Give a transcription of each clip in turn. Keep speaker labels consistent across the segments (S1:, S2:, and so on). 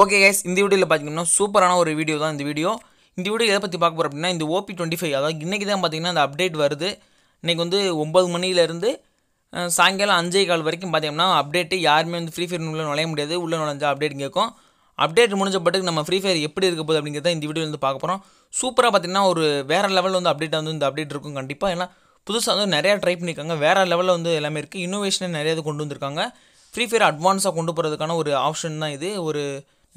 S1: okay guys இந்த வீடியோவில் பார்த்தீங்கன்னா சூப்பரான ஒரு வீடியோ தான் இந்த வீடியோ இந்த வீடியோ எதை பற்றி பார்க்க போகிறோம் அப்படின்னா இந்த ஓபி டுவெண்ட்டி ஃபைவ் அதாவது இன்றைக்கி தான் பார்த்திங்கன்னா அந்த அப்டேட் வருது இன்றைக்கி வந்து ஒம்பது மணிலேருந்து சாயங்காலம் அஞ்சே கால் வரைக்கும் பார்த்தீங்கன்னா அப்டேட்டு யாருமே வந்து ஃப்ரீ ஃபயர் உள்ளே நுழைய முடியாது உள்ளே நுழைஞ்சா அப்டேட் கேட்கும் அப்டேட் முடிஞ்ச பட்டுக்கு நம்ம ஃப்ரீ ஃபயர் எப்படி இருக்க போகுது அப்படிங்கிறத இந்த வீடியோ வந்து பார்க்க போகிறோம் சூப்பராக பார்த்திங்கன்னா ஒரு வேறு லெவலில் வந்து அப்டேட் வந்து இந்த அப்டேட் இருக்கும் கண்டிப்பாக ஏன்னா புதுசாக வந்து நிறையா ட்ரை பண்ணியிருக்காங்க வேறு லெவலில் வந்து எல்லாமே இருக்குது இன்னோவேஷனை நிறையா கொண்டு வந்திருக்காங்க ஃப்ரீ ஃபயர் அட்வான்ஸாக கொண்டு போகிறதுக்கான ஒரு ஆப்ஷன் தான் இது ஒரு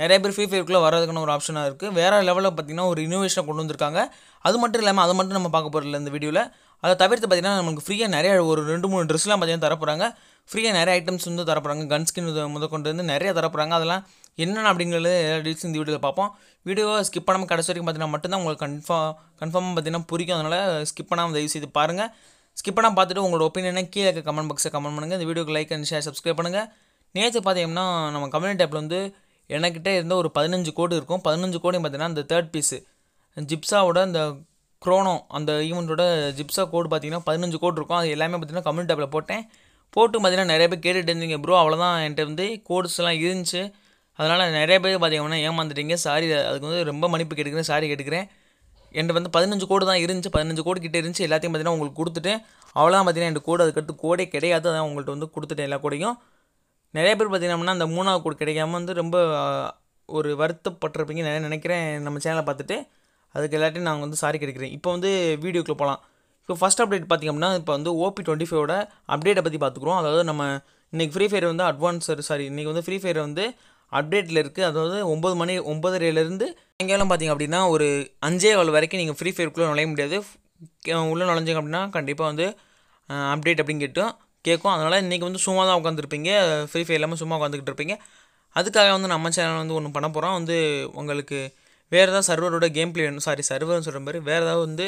S1: நிறைய பேர் ஃப்ரீ ஃபயருக்குள்ளே வர்றதுக்குன்னு ஒரு ஆப்ஷனாக இருக்குது வேறு லெவலில் பார்த்திங்கன்னா ஒரு இனோவேஷனை கொண்டு வந்திருக்காங்க அது மட்டும் இல்லாமல் அதை மட்டும் நம்ம பார்க்க போகிறதில்ல இந்த வீடியோவில் அதை தவிர்த்து பார்த்திங்கன்னா நமக்கு ஃப்ரீயாக நிறைய ஒரு ரெண்டு மூணு ட்ரெஸ்லாம் பார்த்திங்கன்னா தரப்போகிறாங்க ஃப்ரீயாக நிறைய ஐட்டம்ஸ் வந்து தரப்போகிறாங்க கன் ஸ்கின் முத கொண்டு வந்து நிறைய தரப்போகிறாங்க அதெல்லாம் என்னென்ன அப்படிங்கிறது எல்லா டீல்ஸ் இந்த வீடியோவில் பார்ப்போம் வீடியோவை ஸ்கிப் பண்ணாமல் கடைசி வரைக்கும் பார்த்தீங்கன்னா மட்டும்தான் உங்களுக்கு கன்ஃபார்ம் கன்ஃபார்மாக பார்த்தீங்கன்னா பிடிக்கும் அதனால் ஸ்கிப் பண்ணாமல் தயவு செய்து பாருங்கள் ஸ்கிப் பண்ணால் பார்த்துட்டு உங்களோட ஒப்பீனியனை கீழே கமெண்ட் பாக்ஸை கமெண்ட் பண்ணுங்கள் இந்த வீடியோக்கு லைக் அண்ட் ஷேர் சப்ஸ்கிரைப் பண்ணுங்கள் நேற்று பார்த்தீங்கன்னா நம்ம கம்யூனிட்டி ஆப்பில் வந்து எனக்கிட்டே இருந்த ஒரு பதினஞ்சு கோடு இருக்கும் பதினஞ்சு கோடையும் பார்த்தீங்கன்னா அந்த தேர்ட் பீஸு ஜிப்ஸாவோட அந்த குரோனோ அந்த ஈவெண்ட்டோட ஜிப்ஸா கோடு பார்த்தீங்கன்னா பதினஞ்சு கோடு இருக்கும் அது எல்லாமே பார்த்தீங்கன்னா கம்யூனிட்டி டேப்பில் போட்டேன் போட்டு பார்த்தீங்கன்னா நிறைய பேர் கேட்டுகிட்டு இருந்தீங்க ப்ரோ அவ்வளோதான் என்கிட்ட வந்து கோட்ஸ்லாம் இருந்துச்சு அதனால் நிறைய பேர் பார்த்தீங்கன்னா ஏமாந்துட்டீங்க சாரி அதுக்கு வந்து ரொம்ப மன்னிப்பு கேட்டுக்கிறேன் சாரி கேட்டுக்கிறேன் என்கிட்ட வந்து பதினஞ்சு கோடு தான் இருந்துச்சு பதினஞ்சு கோடு கிட்டே இருந்துச்சு எல்லாத்தையும் பார்த்தீங்கன்னா உங்களுக்கு கொடுத்துட்டேன் அவ்வளோதான் பார்த்தீங்கன்னா என் கோடு அதுக்கடுத்து கோடே கிடையாது அதான் உங்கள்கிட்ட வந்து கொடுத்துட்டேன் எல்லா கோடையும் நிறைய பேர் பார்த்திங்கன்னா அந்த மூணாவது கோட் கிடைக்காம வந்து ரொம்ப ஒரு வருத்தப்பட்டிருப்பீங்க நிறைய நினைக்கிறேன் நம்ம சேனலை பார்த்துட்டு அதுக்கு எல்லாத்தையும் நாங்கள் வந்து சாரி கிடைக்கிறேன் இப்போ வந்து வீடியோக்குள்ளே போகலாம் இப்போ ஃபஸ்ட் அப்டேட் அப்படின்னா இப்போ வந்து ஓபி டுவெண்ட்டி ஃபைவோட அப்டேட்டை பற்றி பார்த்துக்குறோம் அதாவது நம்ம இன்றைக்கி ஃப்ரீ ஃபயர் வந்து அட்வான்ஸ் சாரி இன்றைக்கி வந்து ஃப்ரீ ஃபயர் வந்து அப்டேட்டில் இருக்குது அதாவது ஒம்பது மணி ஒம்பதரையிலேருந்து எங்கேயாலும் பார்த்திங்க அப்படின்னா ஒரு அஞ்சே வேலை வரைக்கும் நீங்கள் ஃப்ரீ ஃபயர்க்குள்ளே நுழைய முடியாது உள்ளே நுழைஞ்சிங்க அப்படின்னா கண்டிப்பாக வந்து அப்டேட் அப்படின்னு கேட்டோம் கேட்கும் அதனால் இன்றைக்கி வந்து சும்மா தான் உட்காந்துருப்பீங்க ஃப்ரீ ஃபயர் இல்லாமல் சும்மா உட்காந்துக்கிட்டு இருப்பீங்க அதுக்காக வந்து நம்ம சேனல் வந்து ஒன்று பண்ண போகிறோம் வந்து உங்களுக்கு வேறு ஏதாவது சர்வரோட கேம் பிளே வேணும் சாரி சர்வர்னு சொல்கிற மாதிரி வேறு ஏதாவது வந்து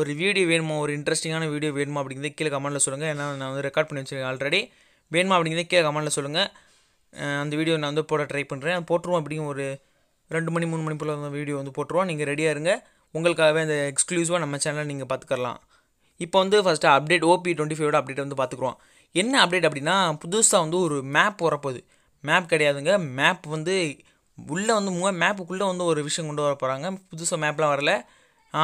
S1: ஒரு வீடியோ வேணுமா ஒரு இன்ட்ரெஸ்டிங்கான வீடியோ வேணுமா அப்படிங்கிறத கீழே கமெண்ட்டில் சொல்லுங்கள் ஏன்னா நான் வந்து ரெக்கார்ட் பண்ணி வச்சுருக்கேன் ஆல்ரெடி வேணுமா அப்படிங்கிறத கீழே கமெண்ட்டில் சொல்லுங்கள் அந்த வீடியோ நான் வந்து போட ட்ரை பண்ணுறேன் போட்டுருவோம் அப்படிங்க ஒரு ரெண்டு மணி மூணு மணி போல் வீடியோ வந்து போட்டுருவோம் நீங்கள் ரெடியாக இருங்க உங்களுக்காகவே அந்த எக்ஸ்க்ளூசிவாக நம்ம சேனலை நீங்கள் பார்த்துக்கலாம் இப்போ வந்து ஃபஸ்ட்டு அப்டேட் ஓபி டுவெண்ட்டி ஃபைவோட அப்டேட் வந்து பார்த்துக்குறோம் என்ன அப்டேட் அப்படின்னா புதுசாக வந்து ஒரு மேப் வரப்போகுது மேப் கிடையாதுங்க மேப் வந்து உள்ளே வந்து மூ மேப்புக்குள்ளே வந்து ஒரு விஷயம் கொண்டு வர போகிறாங்க புதுசாக மேப்லாம் வரல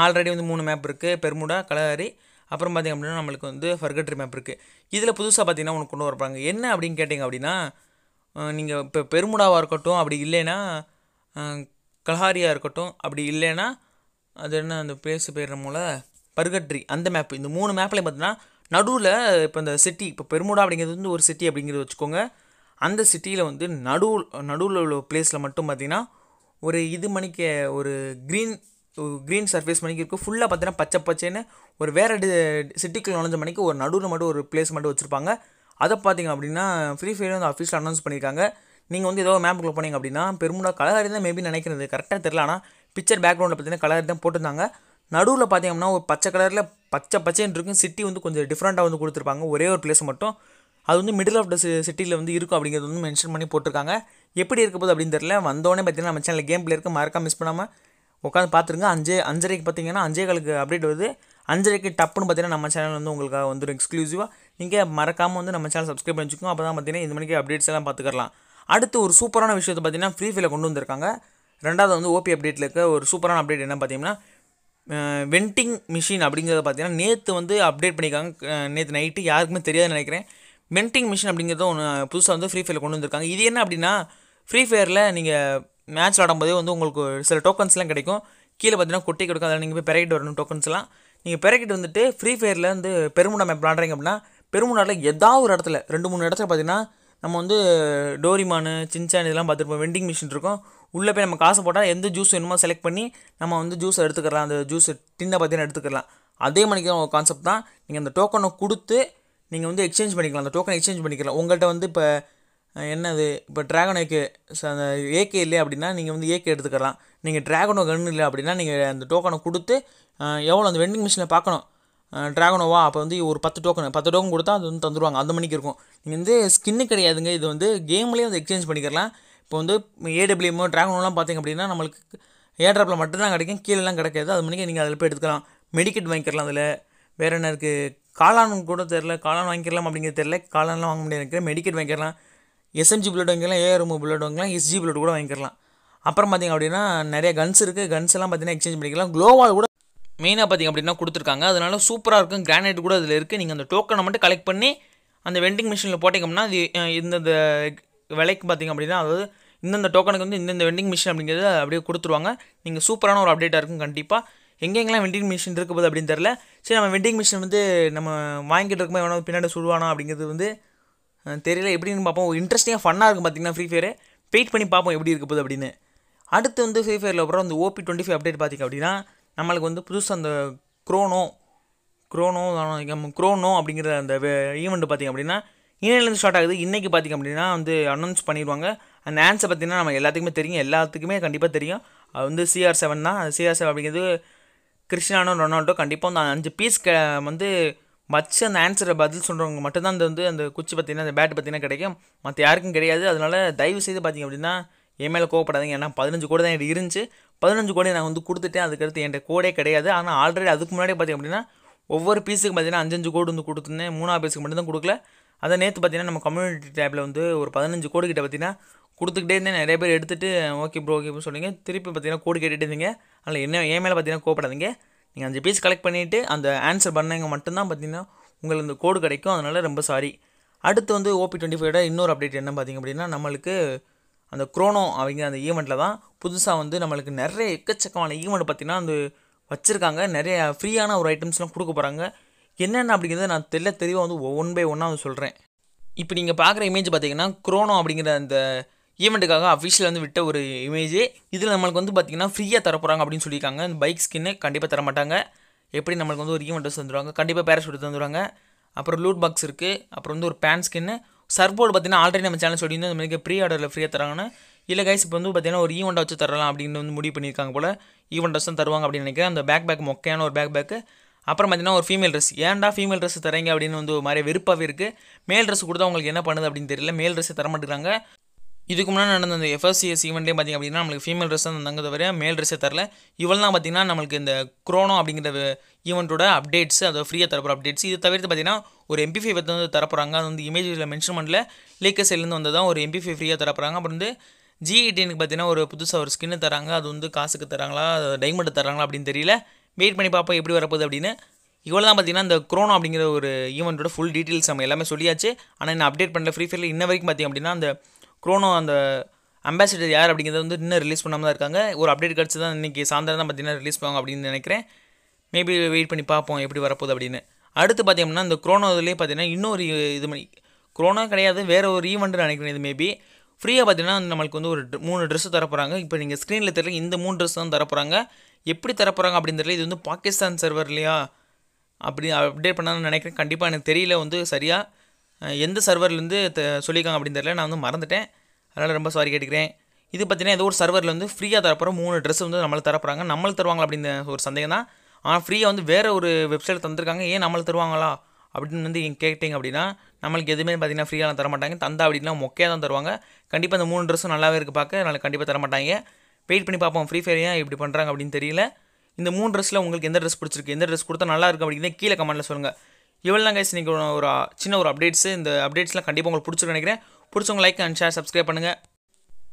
S1: ஆல்ரெடி வந்து மூணு மேப் இருக்குது பெருமுடா கலகாரி அப்புறம் பார்த்திங்க அப்படின்னா நம்மளுக்கு வந்து ஃபர்கட்ரி மேப் இருக்குது இதில் புதுசாக பார்த்திங்கன்னா ஒன்று கொண்டு வரப்பாங்க என்ன அப்படின்னு கேட்டிங்க அப்படின்னா நீங்கள் இப்போ பெருமுடாவாக இருக்கட்டும் அப்படி இல்லைன்னா கலஹாரியாக இருக்கட்டும் அப்படி இல்லைன்னா அது என்ன அந்த பேசு போயிடுற மூலம் பர்கட்ரி அந்த மேப் இந்த மூணு மேப்லேயும் பார்த்தீங்கன்னா நடுவில் இப்போ இந்த சிட்டி இப்போ பெருமுடா அப்படிங்கிறது வந்து ஒரு சிட்டி அப்படிங்கிறது வச்சுக்கோங்க அந்த சிட்டியில் வந்து நடு நடுவில் உள்ள பிளேஸில் மட்டும் பார்த்திங்கன்னா ஒரு இது மணிக்க ஒரு க்ரீன் க்ரீன் சர்ஃபேஸ் மணிக்கு இருக்கும் ஃபுல்லாக பார்த்தீங்கன்னா பச்சை பச்சைன்னு ஒரு வேறு டி சிட்டிக்குள்ள நுழைஞ்ச மணிக்கு ஒரு நடுவில் மட்டும் ஒரு பிளேஸ் மட்டும் வச்சுருப்பாங்க அதை பார்த்தீங்க அப்படின்னா ஃப்ரீ ஃபயர் வந்து ஆஃபீஸில் அனௌன்ஸ் பண்ணியிருக்காங்க நீங்கள் வந்து ஏதோ மேப்புக்குள்ளே போனீங்க அப்படின்னா பெருமுடா கலகாரி தான் மேபி நினைக்கிறது கரெக்டாக தெரில ஆனால் பிக்சர் பேக்ரவுண்டில் பார்த்தீங்கன்னா கலர் தான் போட்டிருந்தாங்க நடுவில் பார்த்தீங்கன்னா ஒரு பச்சை கலரில் பச்சை பச்சைன்னு இருக்கும் சிட்டி வந்து கொஞ்சம் டிஃப்ரெண்ட்டாக வந்து கொடுத்துருப்பாங்க ஒரே ஒரு பிளேஸ் மட்டும் அது வந்து மிடில் ஆஃப் த சிட்டியில் வந்து இருக்கும் அப்படிங்கிறது வந்து மென்ஷன் பண்ணி போட்டிருக்காங்க எப்படி இருக்க போது அப்படின்னு தெரியல வந்தோடனே பார்த்தீங்கன்னா நம்ம சேனல் கேம் பிளே இருக்குது மறக்காம மிஸ் பண்ணாமல் உட்காந்து பார்த்துருங்க அஞ்சு அஞ்சரைக்கு பார்த்தீங்கன்னா அஞ்சே காலுக்கு அப்டேட் வருது அஞ்சரைக்கு டப்புன்னு பார்த்தீங்கன்னா நம்ம சேனல் வந்து உங்களுக்காக வந்து எக்ஸ்க்ளூசிவாக நீங்கள் மறக்காமல் வந்து நம்ம சேனல் சப்ஸ்கிரைப் பண்ணி அப்போ தான் பார்த்தீங்கன்னா இந்த மணிக்கு அப்டேட்ஸ் எல்லாம் பார்த்துக்கலாம் அடுத்து ஒரு சூப்பரான விஷயத்தை பார்த்தீங்கன்னா ஃப்ரீ ஃபீலை கொண்டு வந்திருக்காங்க ரெண்டாவது வந்து ஓபி அப்டேட்டில் இருக்க ஒரு சூப்பரான அப்டேட் என்ன பார்த்தீங்கன்னா வெண்டிங் மிஷின் அப்படிங்கிறத பார்த்தீங்கன்னா நேற்று வந்து அப்டேட் பண்ணியிருக்காங்க நேற்று நைட்டு யாருக்குமே தெரியாதுன்னு நினைக்கிறேன் வெண்டிங் மிஷின் அப்படிங்கிறத ஒன்று புதுசாக வந்து ஃப்ரீ ஃபயரில் கொண்டு வந்திருக்காங்க இது என்ன அப்படின்னா ஃப்ரீ ஃபயரில் நீங்கள் மேட்ச் விளாடும்போதே வந்து உங்களுக்கு சில டோக்கன்ஸ்லாம் கிடைக்கும் கீழே பார்த்தீங்கன்னா குட்டி கொடுக்கும் அதில் நீங்கள் போய் பெறகிட்டு வரணும் டோக்கன்ஸ்லாம் நீங்கள் பெறகிட்டு வந்துட்டு ஃப்ரீ ஃபயரில் வந்து பெருமுடா மேப் விளாடுறீங்க அப்படின்னா பெருமுடாவில் ஏதாவது ஒரு இடத்துல ரெண்டு மூணு இடத்துல பார்த்தீங்கன்னா நம்ம வந்து டோரிமானு சின்சான் இதெல்லாம் பார்த்துருப்போம் வெண்டிங் மிஷின் இருக்கும் உள்ளே போய் நம்ம காசு போட்டால் எந்த ஜூஸ் வேணுமோ செலக்ட் பண்ணி நம்ம வந்து ஜூஸை எடுத்துக்கலாம் அந்த ஜூஸ் டின்னை பார்த்தீங்கன்னா எடுத்துக்கலாம் அதே மணிக்கு கான்செப்ட் தான் நீங்கள் அந்த டோக்கனை கொடுத்து நீங்கள் வந்து எக்ஸ்சேஞ்ச் பண்ணிக்கலாம் அந்த டோக்கன் எக்ஸ்சேஞ்ச் பண்ணிக்கலாம் உங்கள்கிட்ட வந்து இப்போ என்னது இப்போ ட்ராகன் ஏக்கு அந்த ஏகே இல்லை அப்படின்னா நீங்கள் வந்து ஏகே எடுத்துக்கலாம் நீங்கள் ட்ராகனோ கன்னு இல்லை அப்படின்னா நீங்கள் அந்த டோக்கனை கொடுத்து எவ்வளோ அந்த வெண்டிங் மிஷினில் பார்க்கணும் ட்ராகனோவா அப்போ வந்து ஒரு பத்து டோக்கன் பத்து டோக்கன் கொடுத்தா அது வந்து தந்துடுவாங்க அந்த மணிக்கு இருக்கும் நீங்கள் வந்து ஸ்கின்னு கிடையாதுங்க இது வந்து கேம்லேயே வந்து எக்ஸ்சேஞ்ச் பண்ணிக்கலாம் இப்போ வந்து ஏடபிள்யூமோ ட்ராகனோலாம் பார்த்திங்க அப்படின்னா நம்மளுக்கு ஏட்ராப்பில் மட்டும்தான் கிடைக்கும் கீழெலாம் கிடைக்காது அது மணிக்கு நீங்கள் அதில் போய் எடுத்துக்கலாம் மெடிக்கெட் வாங்கிக்கலாம் அதில் வேறு என்ன இருக்குது காளான் கூட தெரில காளான் வாங்கிக்கலாம் அப்படிங்கிறது தெரில காளான்லாம் வாங்க முடியாது மெடிக்கெட் வாங்கிக்கலாம் எஸ்எம்ஜி புல்லட் வாங்கிக்கலாம் ஏஆர்எம் புல்லட் வாங்கிக்கலாம் எஸ்ஜி புல்லட் கூட வாங்கிக்கலாம் அப்புறம் பார்த்திங்க அப்படின்னா நிறைய கன்ஸ் இருக்குது கன்ஸ் எல்லாம் பார்த்திங்கன்னா எக்ஸ்சேஞ்ச் பண்ணிக்கலாம் க்ளோவால் கூட மெயினாக பார்த்திங்க அப்படின்னா கொடுத்துருக்காங்க அதனால சூப்பராக இருக்கும் கிரானைட் கூட அதில் இருக்குது நீங்கள் அந்த டோக்கனை மட்டும் கலெக்ட் பண்ணி அந்த வெண்டிங் மிஷினில் போட்டிங்கம்னா அது இந்தந்த விலைக்கு பார்த்திங்க அப்படின்னா அதாவது இந்தந்த டோக்கனுக்கு வந்து இந்தந்த வெண்டிங் மிஷின் அப்படிங்கிறது அப்படியே கொடுத்துருவாங்க நீங்கள் சூப்பரான ஒரு அப்டேட்டாக இருக்கும் கண்டிப்பாக எங்கெங்கெல்லாம் வெண்டிங் மிஷின் இருக்க போது அப்படின்னு தெரில சரி நம்ம வெண்டிங் மிஷின் வந்து நம்ம வாங்கிட்டு இருக்கும்போது எவனாவது பின்னாடி சொல்லுவானா அப்படிங்கிறது வந்து தெரியல எப்படின்னு பார்ப்போம் இன்ட்ரெஸ்டிங்காக ஃபன்னாக இருக்கும் பார்த்திங்கன்னா ஃப்ரீ ஃபயர் வெயிட் பண்ணி பார்ப்போம் எப்படி இருக்க போது அப்படின்னு அடுத்து வந்து ஃப்ரீ ஃபயரில் அப்புறம் அந்த ஓபி டுவெண்ட்டி ஃபைவ் அப்டேட் பார்த்திங்க அப்படின்னா நம்மளுக்கு வந்து புதுசாக அந்த குரோனோ குரோனோ குரோனோ அப்படிங்கிற அந்த ஈவெண்ட் பார்த்திங்க அப்படின்னா இன்னையிலேருந்து ஸ்டார்ட் ஆகுது இன்றைக்கி பார்த்திங்க அப்படின்னா வந்து அனௌன்ஸ் பண்ணிடுவாங்க அந்த ஆன்சர் பார்த்திங்கன்னா நம்ம எல்லாத்துக்குமே தெரியும் எல்லாத்துக்குமே கண்டிப்பாக தெரியும் அது வந்து சிஆர் செவன் தான் சிஆர் செவன் அப்படிங்கிறது கிறிஸ்டியானோ ரொனால்டோ கண்டிப்பாக அந்த அஞ்சு பீஸ் க வந்து வச்சு அந்த ஆன்சரை பதில் சொல்கிறவங்க மட்டும்தான் அந்த வந்து அந்த குச்சி பார்த்திங்கன்னா அந்த பேட் பார்த்திங்கன்னா கிடைக்கும் மற்ற யாருக்கும் கிடையாது அதனால் தயவு செய்து பார்த்திங்க அப்படின்னா என் மேலே கோவப்படாதீங்க ஏன்னா பதினஞ்சு கோடி தான் எனக்கு இருந்துச்சு பதினஞ்சு கோடி நான் வந்து கொடுத்துட்டேன் அதுக்கடுத்து என்கிட்ட கோடே கிடையாது ஆனால் ஆல்ரெடி அதுக்கு முன்னாடி பார்த்திங்க அப்படின்னா ஒவ்வொரு பீஸுக்கு பார்த்தீங்கன்னா அஞ்சஞ்சு கோடி வந்து கொடுத்துருந்தேன் மூணா பீஸுக்கு மட்டும்தான் கொடுக்கல அதை நேற்று பார்த்தீங்கன்னா நம்ம கம்யூனிட்டி டேப்பில் வந்து ஒரு பதினஞ்சு கோடி கிட்ட பார்த்தீங்கன்னா கொடுத்துக்கிட்டே இருந்தேன் நிறைய பேர் எடுத்துகிட்டு ஓகே ப்ரோ ஓகே ப்ரோ சொன்னீங்க திருப்பி பார்த்தீங்கன்னா கோடி கேட்டுட்டு இருந்தீங்க அதில் என்ன என் மேலே பார்த்தீங்கன்னா கோவப்படாதீங்க நீங்கள் அஞ்சு பீஸ் கலெக்ட் பண்ணிவிட்டு அந்த ஆன்சர் பண்ணவங்க மட்டும்தான் பார்த்தீங்கன்னா உங்களுக்கு இந்த கோடு கிடைக்கும் அதனால் ரொம்ப சாரி அடுத்து வந்து ஓபி டுவெண்ட்டி ஃபைவோட இன்னொரு அப்டேட் என்ன பார்த்திங்க அப்படின்னா நம்மளுக்கு அந்த குரோனோ அப்படிங்கிற அந்த ஈவெண்ட்டில் தான் புதுசாக வந்து நம்மளுக்கு நிறைய எக்கச்சக்கமான ஈவெண்ட் பார்த்திங்கன்னா அந்த வச்சுருக்காங்க நிறைய ஃப்ரீயான ஒரு ஐட்டம்ஸ்லாம் கொடுக்க போகிறாங்க என்னென்ன அப்படிங்கிறத நான் தெல்ல தெளிவாக வந்து ஒன் பை ஒன்னாக வந்து சொல்கிறேன் இப்போ நீங்கள் பார்க்குற இமேஜ் பார்த்தீங்கன்னா குரோனோ அப்படிங்கிற அந்த ஈவெண்ட்டுக்காக அஃபிஷியல் வந்து விட்ட ஒரு இமேஜ் இதில் நம்மளுக்கு வந்து பார்த்திங்கன்னா ஃப்ரீயாக தரப்போகிறாங்க அப்படின்னு சொல்லியிருக்காங்க இந்த பைக் ஸ்கின்னு கண்டிப்பாக தர மாட்டாங்க எப்படி நம்மளுக்கு வந்து ஒரு ஈவெண்ட்ஸ் தந்துடுவாங்க கண்டிப்பாக பேரஷூட் தந்துடுவாங்க அப்புறம் லூட் பாக்ஸ் இருக்குது அப்புறம் வந்து ஒரு பேன் ஸ்கின்னு சர்போர்டு பார்த்தீங்கன்னா ஆல்ரெடி நம்ம சேனல் சொல்லி இந்த மாதிரி ப்ரீ ஆர்டரில் ஃப்ரீயாக தராங்கன்னா இல்லை கைஸ் இப்போ வந்து பார்த்தீங்கன்னா ஒரு ஈவெண்ட் e வச்சு தரலாம் அப்படின்னு வந்து முடிவு பண்ணியிருக்காங்க போல் ஈவெண்ட் ட்ரெஸ் தான் தருவாங்க அப்படின்னு நினைக்கிறேன் அந்த பேக் பேக் மொக்கையான ஒரு பேக் பேக்கு அப்புறம் பார்த்தீங்கன்னா ஒரு ஃபீமேல் ட்ரெஸ் ஏன்டா ஃபீமேல் ட்ரெஸ் தரீங்க அப்படின்னு வந்து ஒரு மாதிரி வெறுப்பாகவே இருக்குது மேல் ட்ரெஸ் கொடுத்தா உங்களுக்கு என்ன பண்ணுது அப்படின்னு தெரியல மேல் ட்ரெஸ்ஸை தர மாட்டேங்கிறாங்க இதுக்கு முன்னாடி நடந்த அந்த எஃப்எஸ்சிஎஸ் ஈவெண்ட்டே பார்த்திங்க அப்படின்னா நம்மளுக்கு ஃபீமேல் ட்ரெஸ் தான் தந்தாங்க தவிர மேல் ட்ரெஸ்ஸே தரல இவெல்லாம் பார்த்திங்கன்னா நம்மளுக்கு இந்த குரோனோ அப்படிங்கிற ஈவெண்ட்டோட அப்டேட்ஸ் அதாவது ஃப்ரீயாக தரப்போகிற அப்டேட்ஸ் இது தவிர்த்து பார்த்திங்கன்னா ஒரு எம்பிஃபை வந்து தரப்போகிறாங்க அது வந்து இமேஜில் மென்ஷன் பண்ணல லேக்கர் சைட்லேருந்து வந்து தான் ஒரு எம்பிஃபை ஃப்ரீயாக தரப்போகிறாங்க அப்புறம் வந்து ஜி எயிட்டீனுக்கு பார்த்திங்கன்னா ஒரு புதுசாக ஒரு ஸ்கின்னு தராங்க அது வந்து காசுக்கு தராங்களா டைமண்ட் தராங்களா அப்படின்னு தெரியல வெயிட் பண்ணி பார்ப்போம் எப்படி வரப்போகுது அப்படின்னு இவ்வளோ தான் பார்த்தீங்கன்னா இந்த குரோனோ அப்படிங்கிற ஒரு ஈவெண்ட்டோட ஃபுல் டீட்டெயில்ஸ் நம்ம எல்லாமே சொல்லியாச்சு ஆனால் நான் அப்டேட் பண்ணல ஃப்ரீ ஃபயரில் இன்ன வரைக்கும் பார்த்திங்க அப்படின்னா அந்த குரோனோ அந்த அம்பாசிடர் யார் அப்படிங்கிறத வந்து இன்னும் ரிலீஸ் பண்ணாமல் தான் இருக்காங்க ஒரு அப்டேட் கிடச்சி தான் இன்றைக்கி சாயந்தரம் தான் பார்த்தீங்கன்னா ரிலீஸ் பண்ணுவாங்க அப்படின்னு நினைக்கிறேன் மேபி வெயிட் பண்ணி பார்ப்போம் எப்படி வரப்போகுது அப்படின்னு அடுத்து பார்த்தீங்கன்னா இந்த குரோனோ இதுலேயே பார்த்தீங்கன்னா இன்னொரு இது மணி குரோனோ கிடையாது வேறு ஒரு ஈவெண்ட்டு நினைக்கிறேன் இது மேபி ஃப்ரீயாக பார்த்தீங்கன்னா நம்மளுக்கு வந்து ஒரு மூணு ட்ரெஸ்ஸு தரப்போகிறாங்க இப்போ நீங்கள் ஸ்க்ரீனில் தெரியல இந்த மூணு ட்ரெஸ் தான் தரப்போகிறாங்க எப்படி தரப்போகிறாங்க அப்படின்னு தெரியல இது வந்து பாகிஸ்தான் இல்லையா அப்படி அப்டேட் பண்ணான்னு நினைக்கிறேன் கண்டிப்பாக எனக்கு தெரியல வந்து சரியாக எந்த சர்வர்லேருந்து சொல்லியிருக்காங்க அப்படின்னு தெரியல நான் வந்து மறந்துட்டேன் அதனால் ரொம்ப சாரி கேட்டுக்கிறேன் இது பார்த்தீங்கன்னா ஏதோ ஒரு சர்வரில் வந்து ஃப்ரீயாக தரப்போகிற மூணு ட்ரெஸ் வந்து நம்மளுக்கு தரப்போகிறாங்க நம்மளுக்கு தருவாங்களா அப்படின்னு ஒரு சந்தேகம் தான் ஆனால் ஃப்ரீயாக வந்து வேறு ஒரு வெப்சைட்டில் தந்திருக்காங்க ஏன் நம்மளுக்கு தருவாங்களா அப்படின்னு வந்து கேட்டிங்க அப்படின்னா நம்மளுக்கு எதுவுமே பார்த்தீங்கன்னா ஃப்ரீயாக தர மாட்டாங்க தந்தா அப்படின்னா மொக்கையாக தான் தருவாங்க கண்டிப்பாக அந்த மூணு ட்ரெஸ்ஸும் நல்லாவே இருக்குது பார்க்க நல்லா கண்டிப்பாக தர மாட்டாங்க வெயிட் பண்ணி பார்ப்போம் ஃப்ரீ ஃபயர் ஏன் இப்படி பண்ணுறாங்க அப்படின்னு தெரியல இந்த மூணு ட்ரெஸ்ஸில் உங்களுக்கு எந்த ட்ரெஸ் பிடிச்சிருக்கு எந்த ட்ரெஸ் கொடுத்தா நல்லா இருக்குது அப்படின்னு கீழே கமெண்ட்டில் சொல்லுங்கள் இவ்வளோ கைஸ் நீங்கள் ஒரு சின்ன ஒரு அப்டேட்ஸு இந்த அப்டேட்ஸ்லாம் கண்டிப்பாக உங்களுக்கு பிடிச்சிருக்கு நினைக்கிறேன் பிடிச்சவங்க லைக் அண்ட் ஷேர் சப்ஸ்கிரைப் பண்ணுங்கள்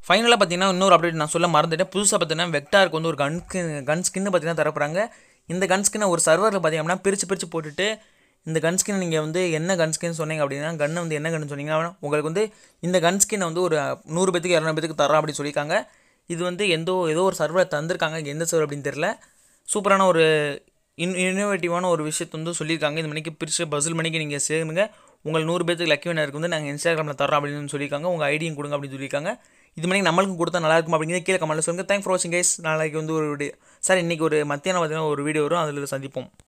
S1: ஃபைனலாக பார்த்தீங்கன்னா இன்னொரு அப்டேட் நான் சொல்ல மறந்துட்டேன் புதுசாக பார்த்தீங்கன்னா வெக்டாருக்கு வந்து ஒரு கன் கன் ஸ்கின்னு பார்த்தீங்கன்னா தரப்புறாங்க இந்த கன் ஸ்கின்னை ஒரு சர்வரில் அப்படின்னா பிரித்து பிரித்து போட்டுட்டு இந்த கன் ஸ்கின் நீங்கள் வந்து என்ன கன் ஸ்கின் சொன்னீங்க அப்படின்னா கன் வந்து என்ன கன் சொன்னீங்க உங்களுக்கு வந்து இந்த கன் ஸ்கின்னை வந்து ஒரு நூறு பேத்துக்கு இரநூறு பேத்துக்கு தரோம் அப்படின்னு சொல்லியிருக்காங்க இது வந்து எந்த ஏதோ ஒரு சர்வரை தந்திருக்காங்க எந்த சர்வர் அப்படின்னு தெரில சூப்பரான ஒரு இன் இன்னோவேட்டிவான ஒரு விஷயத்தை வந்து சொல்லியிருக்காங்க இந்த மணிக்கு பிரிச்சு பசில் மணிக்கு நீங்கள் சேருங்க உங்கள் நூறு பேருக்கு லக்கி வினருக்கு வந்து நாங்கள் இன்ஸ்டாகிராமில் தரோம் அப்படின்னு சொல்லியிருக்காங்க உங்கள் ஐடியும் கொடுங்க அப்படின்னு சொல்லியிருக்காங்க இது மணிக்கு நம்மளுக்கும் கொடுத்தா நல்லா இருக்கும் அப்படிங்கிறது கீழே கமெண்ட்டில் சொல்லுங்கள் தேங்க்ஸ் ஃபார் வாட்சிங் கைஸ் நாளைக்கு வந்து ஒரு சார் இன்றைக்கி ஒரு மத்தியானம் பார்த்தீங்கன்னா ஒரு வீடியோ வரும் அதில் சந்திப்போம்